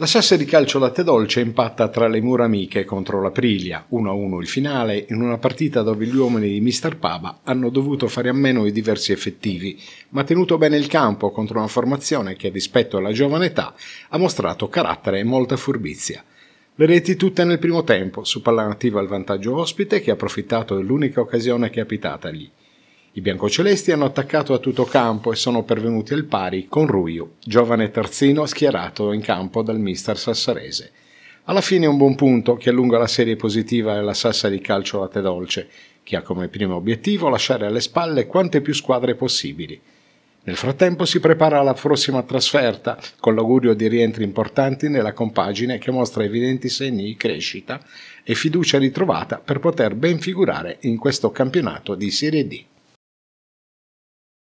La Sassi di calcio latte dolce impatta tra le mura amiche contro l'Aprilia, 1-1 il finale, in una partita dove gli uomini di Mr. Pava hanno dovuto fare a meno i diversi effettivi, ma tenuto bene il campo contro una formazione che, rispetto alla giovane età, ha mostrato carattere e molta furbizia. Le reti tutte nel primo tempo, su palla nativa al vantaggio ospite che ha approfittato dell'unica occasione che è capitata lì. I biancocelesti hanno attaccato a tutto campo e sono pervenuti al pari con Ruiu, giovane terzino schierato in campo dal mister sassarese. Alla fine un buon punto che allunga la serie positiva della Sassari Calcio Latte Dolce, che ha come primo obiettivo lasciare alle spalle quante più squadre possibili. Nel frattempo si prepara la prossima trasferta, con l'augurio di rientri importanti nella compagine che mostra evidenti segni di crescita e fiducia ritrovata per poter ben figurare in questo campionato di Serie D.